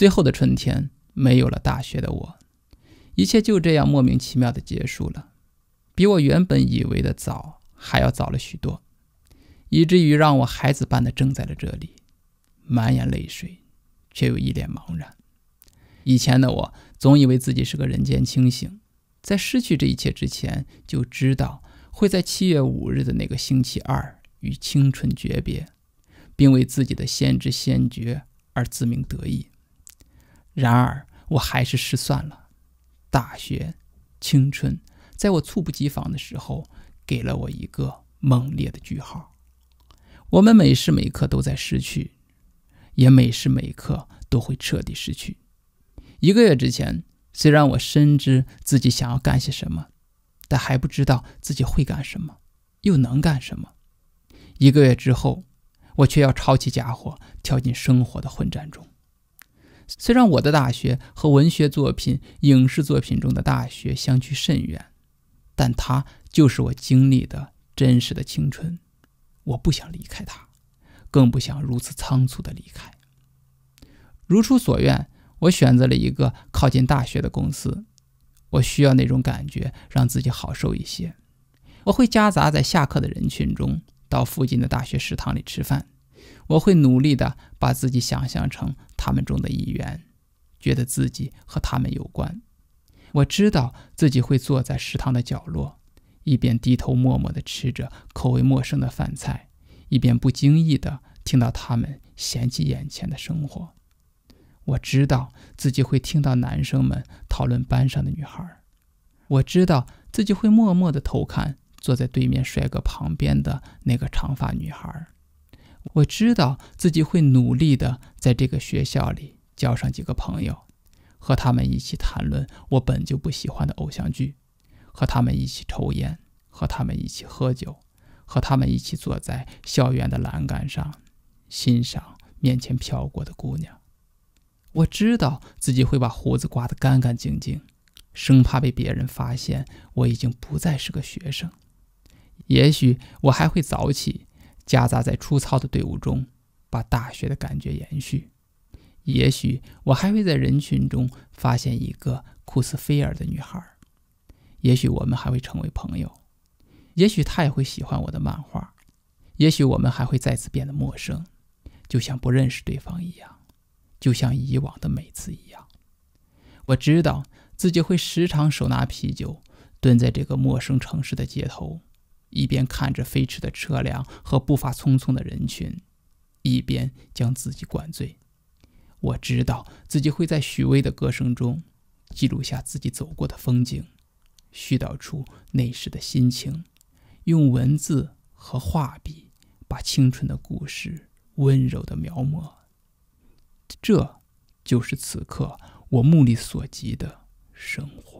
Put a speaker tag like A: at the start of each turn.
A: 最后的春天，没有了大学的我，一切就这样莫名其妙的结束了，比我原本以为的早还要早了许多，以至于让我孩子般的怔在了这里，满眼泪水，却又一脸茫然。以前的我总以为自己是个人间清醒，在失去这一切之前就知道会在七月五日的那个星期二与青春诀别，并为自己的先知先觉而自鸣得意。然而，我还是失算了。大学、青春，在我猝不及防的时候，给了我一个猛烈的句号。我们每时每刻都在失去，也每时每刻都会彻底失去。一个月之前，虽然我深知自己想要干些什么，但还不知道自己会干什么，又能干什么。一个月之后，我却要抄起家伙跳进生活的混战中。虽然我的大学和文学作品、影视作品中的大学相去甚远，但它就是我经历的真实的青春。我不想离开它，更不想如此仓促的离开。如出所愿，我选择了一个靠近大学的公司。我需要那种感觉，让自己好受一些。我会夹杂在下课的人群中，到附近的大学食堂里吃饭。我会努力的把自己想象成。他们中的一员，觉得自己和他们有关。我知道自己会坐在食堂的角落，一边低头默默地吃着口味陌生的饭菜，一边不经意地听到他们嫌弃眼前的生活。我知道自己会听到男生们讨论班上的女孩。我知道自己会默默地偷看坐在对面帅哥旁边的那个长发女孩。我知道自己会努力的，在这个学校里交上几个朋友，和他们一起谈论我本就不喜欢的偶像剧，和他们一起抽烟，和他们一起喝酒，和他们一起坐在校园的栏杆上，欣赏面前飘过的姑娘。我知道自己会把胡子刮得干干净净，生怕被别人发现我已经不再是个学生。也许我还会早起。夹杂在粗糙的队伍中，把大学的感觉延续。也许我还会在人群中发现一个酷似菲尔的女孩，也许我们还会成为朋友，也许她也会喜欢我的漫画，也许我们还会再次变得陌生，就像不认识对方一样，就像以往的每次一样。我知道自己会时常手拿啤酒，蹲在这个陌生城市的街头。一边看着飞驰的车辆和步伐匆匆的人群，一边将自己灌醉。我知道自己会在许巍的歌声中记录下自己走过的风景，絮叨出那时的心情，用文字和画笔把青春的故事温柔地描摹。这就是此刻我目力所及的生活。